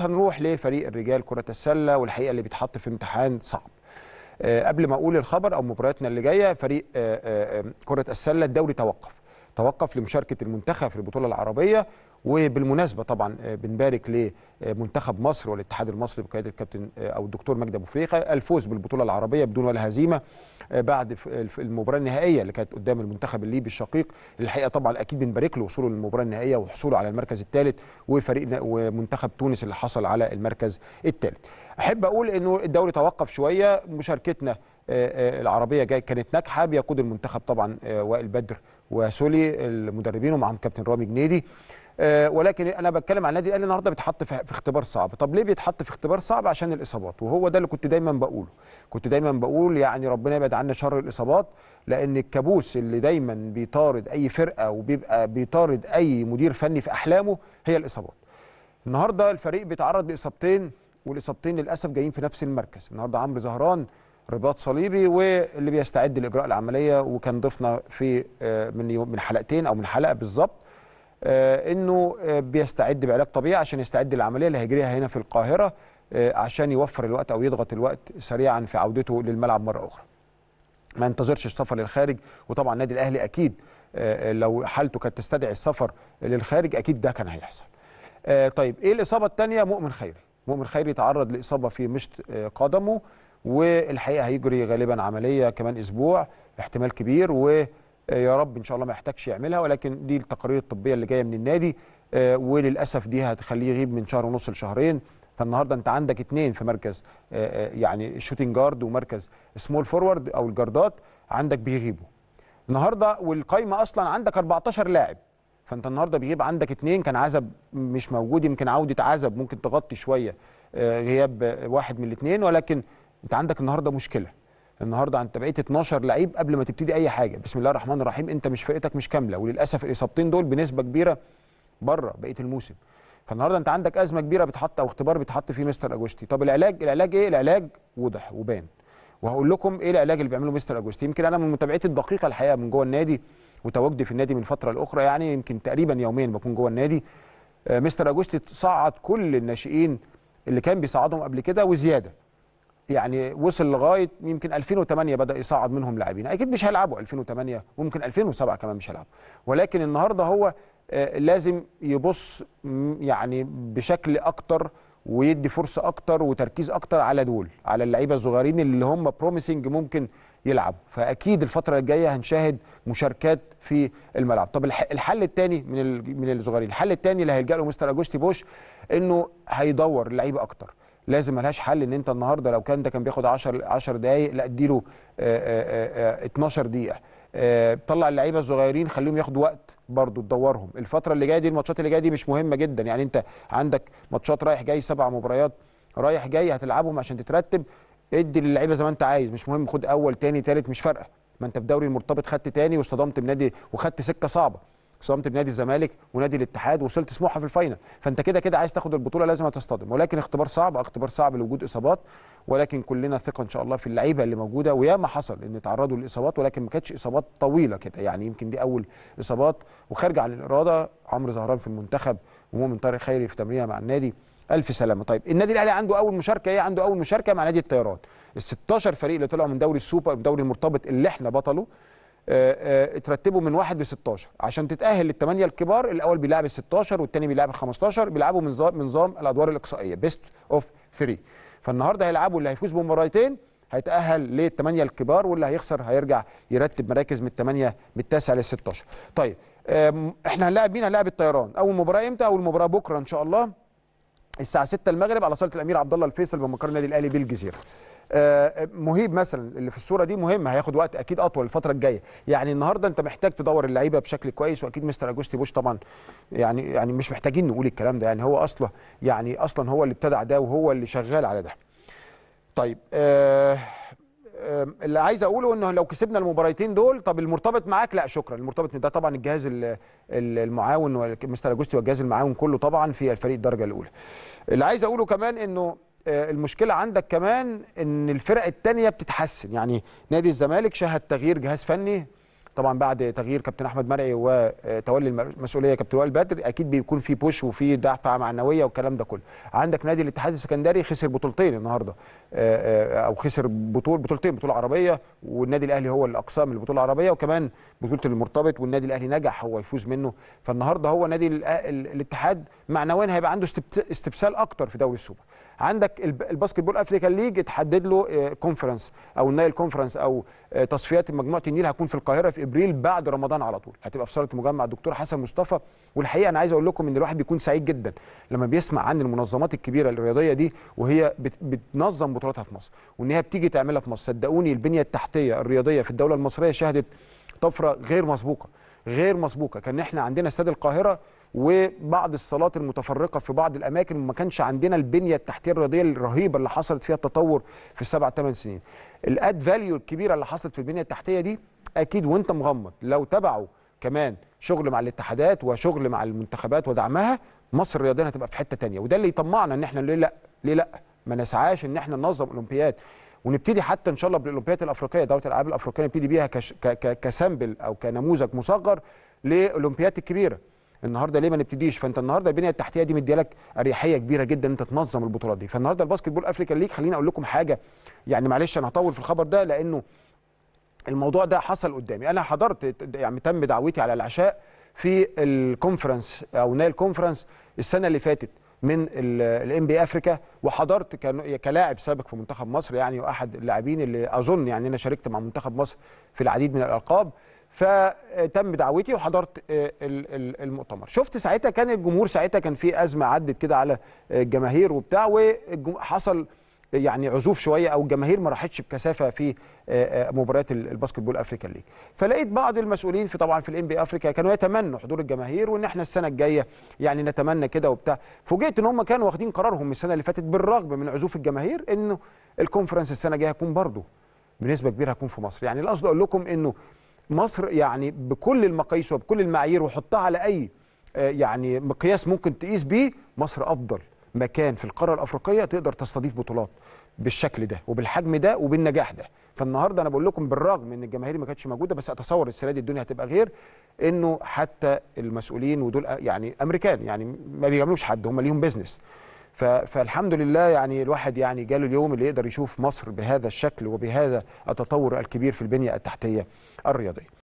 هنروح لفريق الرجال كرة السلة والحقيقة اللي بيتحط في امتحان صعب آه، قبل ما أقول الخبر أو مبارياتنا اللي جاية فريق آه، آه، كرة السلة الدوري توقف توقف لمشاركة المنتخب في البطولة العربية وبالمناسبه طبعا آه، بنبارك لمنتخب مصر والاتحاد المصري بقياده الكابتن آه، او الدكتور مجدي ابو فريخه الفوز بالبطوله العربيه بدون ولا هزيمه آه، بعد المباراه النهائيه اللي كانت قدام المنتخب الليبي الشقيق الحقيقه طبعا اكيد بنبارك له وصوله للمباراه النهائيه وحصوله على المركز الثالث وفريقنا ومنتخب تونس اللي حصل على المركز الثالث احب اقول انه الدوري توقف شويه مشاركتنا العربيه جاي كانت ناجحه بيقود المنتخب طبعا وائل بدر وسولي المدربين ومعهم كابتن رامي جنيدي آه، ولكن انا بتكلم عن النادي الاهلي النهارده بيتحط في اختبار صعب طب ليه بيتحط في اختبار صعب عشان الاصابات وهو ده اللي كنت دايما بقوله كنت دايما بقول يعني ربنا يبعد عنا شر الاصابات لان الكابوس اللي دايما بيطارد اي فرقه وبيبقى بيطارد اي مدير فني في احلامه هي الاصابات النهارده الفريق بيتعرض لاصابتين والاصابتين للاسف جايين في نفس المركز النهارده عمرو زهران رباط صليبي واللي بيستعد لاجراء العمليه وكان ضيفنا في آه، من يوم من حلقتين او من حلقه بالظبط آه، انه آه، بيستعد بعلاج طبيعي عشان يستعد للعمليه اللي هيجريها هنا في القاهره آه، عشان يوفر الوقت او يضغط الوقت سريعا في عودته للملعب مره اخرى. ما ينتظرش السفر للخارج وطبعا النادي الاهلي اكيد لو حالته كانت تستدعي السفر للخارج اكيد ده كان هيحصل. طيب ايه الاصابه الثانيه؟ مؤمن خيري. مؤمن خيري تعرض لاصابه في مشط قدمه والحقيقه هيجري غالبا عمليه كمان اسبوع احتمال كبير و آه، يا رب ان شاء الله ما يحتاجش يعملها ولكن دي التقارير الطبيه اللي جايه من النادي آه، وللاسف دي هتخليه يغيب من شهر ونص لشهرين فالنهارده انت عندك اثنين في مركز آه، يعني الشوتنج جارد ومركز سمول فورورد او الجاردات عندك بيغيبوا النهارده والقايمه اصلا عندك 14 لاعب فانت النهارده بيغيب عندك اثنين كان عزب مش موجود يمكن عوده عزب ممكن تغطي شويه غياب واحد من الاثنين ولكن انت عندك النهارده مشكله النهارده انت بقيت 12 لعيب قبل ما تبتدي اي حاجه بسم الله الرحمن الرحيم انت مش فرقتك مش كامله وللاسف الاصابتين دول بنسبه كبيره بره بقيه الموسم فالنهارده انت عندك ازمه كبيره بتحط او اختبار بيتحط فيه مستر اجوستي طب العلاج العلاج ايه العلاج وضح وبان وهقول لكم ايه العلاج اللي بيعمله مستر اجوستي يمكن انا من متابعتي الدقيقه الحقيقه من جوه النادي وتواجدي في النادي من فتره لاخرى يعني يمكن تقريبا يوميا بكون جوه النادي آه، مستر اجوستي صعد كل الناشئين اللي كان بيصعدهم قبل كده وزياده يعني وصل لغايه يمكن 2008 بدا يصعد منهم لاعبين اكيد مش هيلعبوا 2008 وممكن 2007 كمان مش هيلعبوا ولكن النهارده هو آه، لازم يبص يعني بشكل اكتر ويدي فرصه اكتر وتركيز اكتر على دول على اللعيبه الصغيرين اللي هم بروميسنج ممكن يلعبوا فاكيد الفتره الجايه هنشاهد مشاركات في الملعب طب الحل الثاني من من الصغيرين الحل الثاني اللي هيلجا له مستر اجوستي بوش انه هيدور اللعيبه اكتر لازم ملهاش حل ان انت النهارده لو كان ده كان بياخد 10 10 دقائق لا اديله 12 آه، آه، آه، دقيقه طلع اللعيبه الصغيرين خليهم ياخدوا وقت برضو تدورهم الفتره اللي جايه دي الماتشات اللي جايه دي مش مهمه جدا يعني انت عندك ماتشات رايح جاي سبع مباريات رايح جاي هتلعبهم عشان تترتب ادي للعيبه زي ما انت عايز مش مهم خد اول تاني تالت مش فارقه ما انت في دوري المرتبط خدت تاني واصطدمت بنادي وخدت سكه صعبه صمت بنادي الزمالك ونادي الاتحاد وصلت سموحه في الفاينل فانت كده كده عايز تاخد البطوله لازم تصطدم ولكن اختبار صعب اختبار صعب لوجود اصابات ولكن كلنا ثقه ان شاء الله في اللعيبه اللي موجوده ويا ما حصل ان تعرضوا لاصابات ولكن ما كانتش اصابات طويله كده يعني يمكن دي اول اصابات وخارجه عن الاراده عمرو زهران في المنتخب ومؤمن طارق خيري في تمرينها مع النادي الف سلامه طيب النادي الاهلي عنده اول مشاركه ايه عنده اول مشاركه مع نادي الطيران ال 16 فريق اللي طلعوا من دوري السوبر دوري المرتبط اللي احنا بطله آه، آه، اترتبوا من 1 ل 16 عشان تتاهل للثمانيه الكبار الاول بيلعب ال 16 والثاني بيلعب ال 15 بيلعبوا من نظام الادوار الاقصائيه بيست اوف 3 فالنهارده هيلعبوا اللي هيفوز بمباراتين هيتاهل للثمانيه الكبار واللي هيخسر هيرجع يرتب مراكز من الثمانيه من التاسع لل 16 طيب احنا هنلاعب مين هنلاعب الطيران اول مباراه امتى اول مباراه بكره ان شاء الله الساعه 6 المغرب على صاله الامير عبد الله الفيصل بمقر النادي الاهلي بالجزيره آه، آه، مهيب مثلا اللي في الصوره دي مهم هياخد وقت اكيد اطول الفتره الجايه يعني النهارده انت محتاج تدور اللعيبه بشكل كويس واكيد مستر اجوستي بوش طبعا يعني يعني مش محتاجين نقول الكلام ده يعني هو اصلا يعني اصلا هو اللي ابتدع ده وهو اللي شغال على ده طيب آه اللي عايز اقوله انه لو كسبنا المباراتين دول طب المرتبط معاك لا شكرا المرتبط ده طبعا الجهاز المعاون مستر اجوستي والجهاز المعاون كله طبعا في الفريق الدرجه الاولى اللي عايز اقوله كمان انه أه، المشكله عندك كمان ان الفرق الثانيه بتتحسن يعني نادي الزمالك شهد تغيير جهاز فني طبعا بعد تغيير كابتن احمد مرعي وتولي المسؤوليه كابتن وائل بدر اكيد بيكون في بوش وفي دفعه معنويه والكلام ده كله عندك نادي الاتحاد السكندري خسر بطولتين النهارده آه، آه، او خسر بطول بطولتين بطوله عربيه والنادي الاهلي هو الاقسام البطوله العربيه وكمان بطوله المرتبط والنادي الاهلي نجح هو يفوز منه فالنهارده هو نادي الاتحاد معنويا هيبقى عنده استبسال اكتر في دوري السوبر عندك الباسكت بول افريكان ليج اتحدد له كونفرنس آه، او النايل كونفرنس او تصفيات مجموعه النيل هتكون في القاهره في ابريل بعد رمضان على طول هتبقى في صاله مجمع الدكتور حسن مصطفى والحقيقه انا عايز اقول لكم ان الواحد بيكون سعيد جدا لما بيسمع عن المنظمات الكبيره الرياضيه دي وهي بتنظم بطولاتها في مصر وان هي بتيجي تعملها في مصر صدقوني البنيه التحتيه الرياضيه في الدوله المصريه شهدت طفره غير مسبوقه غير مسبوقه كان احنا عندنا استاد القاهره وبعض الصالات المتفرقه في بعض الاماكن وما كانش عندنا البنيه التحتيه الرياضيه الرهيبه اللي حصلت فيها التطور في السبع ثمان سنين الاد فاليو الكبيره اللي حصلت في البنيه التحتيه دي اكيد وانت مغمض لو تبعوا كمان شغل مع الاتحادات وشغل مع المنتخبات ودعمها مصر الرياضيه هتبقى في حته تانية وده اللي يطمعنا ان احنا ليه لا ليه لا ما نسعاش ان احنا ننظم اولمبياد ونبتدي حتى ان شاء الله بالاولمبياد الافريقيه دوره الالعاب الافريقيه نبتدي بيها كش... ك... ك... كسامبل او كنموذج مصغر لاولمبياد الكبيره النهارده ليه ما نبتديش فانت النهارده البنيه التحتيه دي مديالك اريحيه كبيره جدا انت تنظم البطولات دي فالنهارده الباسكت بول افريكان ليج خليني اقول لكم حاجه يعني معلش انا هطول في الخبر ده لانه الموضوع ده حصل قدامي انا حضرت يعني تم دعوتي على العشاء في الكونفرنس او نايل كونفرنس السنه اللي فاتت من الام بي افريكا وحضرت كلاعب سابق في منتخب مصر يعني واحد اللاعبين اللي اظن يعني انا شاركت مع منتخب مصر في العديد من الالقاب فتم دعوتي وحضرت المؤتمر شفت ساعتها كان الجمهور ساعتها كان في ازمه عدت كده على الجماهير وبتاع وحصل يعني عزوف شويه او الجماهير ما راحتش بكثافه في آه، آه، مباريات الباسكت بول ليج فلقيت بعض المسؤولين في طبعا في الام بي افريكا كانوا يتمنوا حضور الجماهير وان احنا السنه الجايه يعني نتمنى كده وبتاع فوجئت ان هم كانوا واخدين قرارهم السنه اللي فاتت بالرغم من عزوف الجماهير انه الكونفرنس السنه الجايه هيكون برضه بنسبه كبيره هيكون في مصر يعني القصد اقول لكم انه مصر يعني بكل المقاييس وبكل المعايير وحطها على اي آه، يعني مقياس ممكن تقيس بيه مصر افضل مكان في القاره الافريقيه تقدر تستضيف بطولات بالشكل ده وبالحجم ده وبالنجاح ده فالنهارده انا بقول لكم بالرغم ان الجماهير ما كانتش موجوده بس اتصور السنه دي الدنيا هتبقى غير انه حتى المسؤولين ودول يعني امريكان يعني ما بيعملوش حد هم ليهم بيزنس فالحمد لله يعني الواحد يعني جاله اليوم اللي يقدر يشوف مصر بهذا الشكل وبهذا التطور الكبير في البنيه التحتيه الرياضيه